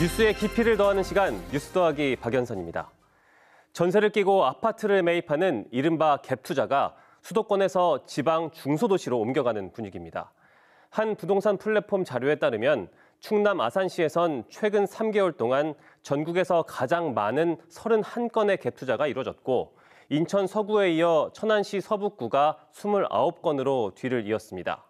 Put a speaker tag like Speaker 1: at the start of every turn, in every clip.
Speaker 1: 뉴스의 깊이를 더하는 시간 뉴스 더하기 박연선입니다. 전세를 끼고 아파트를 매입하는 이른바 갭 투자가 수도권에서 지방 중소도시로 옮겨가는 분위기입니다. 한 부동산 플랫폼 자료에 따르면 충남 아산시에선 최근 3개월 동안 전국에서 가장 많은 31건의 갭 투자가 이뤄졌고 인천 서구에 이어 천안시 서북구가 29건으로 뒤를 이었습니다.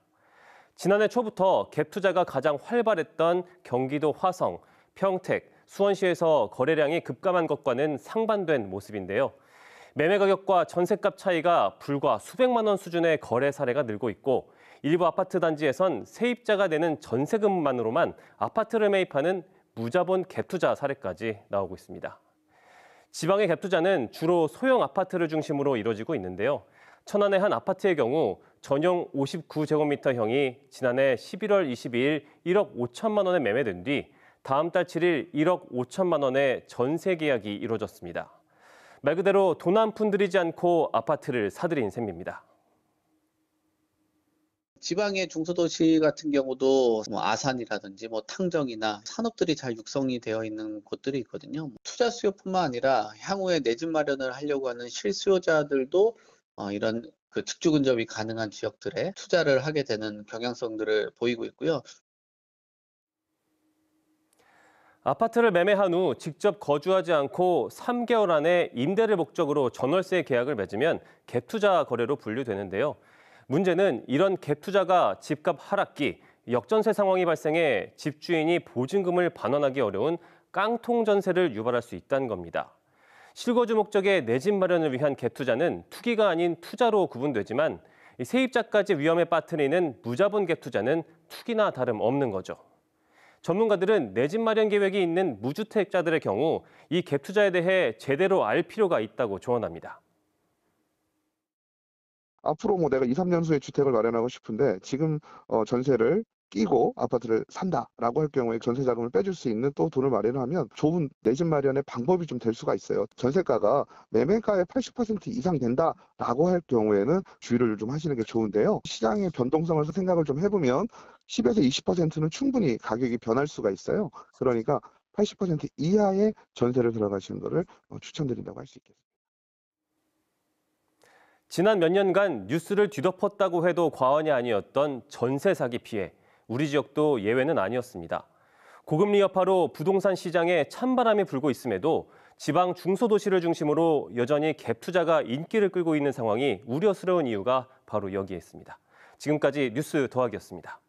Speaker 1: 지난해 초부터 갭 투자가 가장 활발했던 경기도 화성, 평택, 수원시에서 거래량이 급감한 것과는 상반된 모습인데요. 매매 가격과 전셋값 차이가 불과 수백만 원 수준의 거래 사례가 늘고 있고 일부 아파트 단지에선 세입자가 되는 전세금만으로만 아파트를 매입하는 무자본 갭투자 사례까지 나오고 있습니다. 지방의 갭투자는 주로 소형 아파트를 중심으로 이뤄지고 있는데요. 천안의 한 아파트의 경우 전용 59제곱미터형이 지난해 11월 22일 1억 5천만 원에 매매된 뒤 다음 달 7일 1억 5천만 원의 전세 계약이 이루어졌습니다. 말 그대로 돈 한 푼 들이지 않고 아파트를 사들인 셈입니다. 지방의 중소도시
Speaker 2: 같은 경우도 뭐 아산이라든지 뭐 탕정이나 산업들이 잘 육성이 되어 있는 곳들이 있거든요. 뭐 투자 수요뿐만 아니라 향후에 내집 마련을 하려고 하는 실수요자들도
Speaker 1: 어 이런 그 직주 근접이 가능한 지역들에 투자를 하게 되는
Speaker 2: 경향성들을 보이고
Speaker 1: 있고요. 아파트를 매매한 후 직접 거주하지 않고 3개월 안에 임대를 목적으로 전월세 계약을 맺으면 갭투자 거래로 분류되는데요. 문제는 이런 갭투자가 집값 하락기, 역전세 상황이 발생해 집주인이 보증금을 반환하기 어려운 깡통전세를 유발할 수 있다는 겁니다. 실거주 목적의 내 집 마련을 위한 갭투자는 투기가 아닌 투자로 구분되지만 세입자까지 위험에 빠뜨리는 무자본 갭투자는 투기나 다름없는 거죠. 전문가들은 내집 마련 계획이 있는 무주택자들의 경우 이 갭 투자에 대해 제대로 알 필요가 있다고 조언합니다.
Speaker 2: 앞으로 뭐 내가 2, 3년 후에 주택을 마련하고 싶은데 지금 어, 전세를 끼고 아파트를 산다라고 할 경우에 전세 자금을 빼줄 수 있는 또 돈을 마련하면 좋은 내 집 마련의 방법이 좀 될 수가 있어요. 전세가가 매매가의 80% 이상 된다라고 할 경우에는 주의를 좀 하시는 게 좋은데요. 시장의 변동성을 생각을 좀 해보면 10에서 20%는 충분히 가격이 변할 수가 있어요. 그러니까 80% 이하의 전세를 들어가시는 것을 어, 추천드린다고 할 수 있겠습니다.
Speaker 1: 지난 몇 년간 뉴스를 뒤덮었다고 해도 과언이 아니었던 전세 사기 피해. 우리 지역도 예외는 아니었습니다. 고금리 여파로 부동산 시장에 찬바람이 불고 있음에도 지방 중소도시를 중심으로 여전히 갭 투자가 인기를 끌고 있는 상황이 우려스러운 이유가 바로 여기에 있습니다. 지금까지 뉴스 더하기였습니다.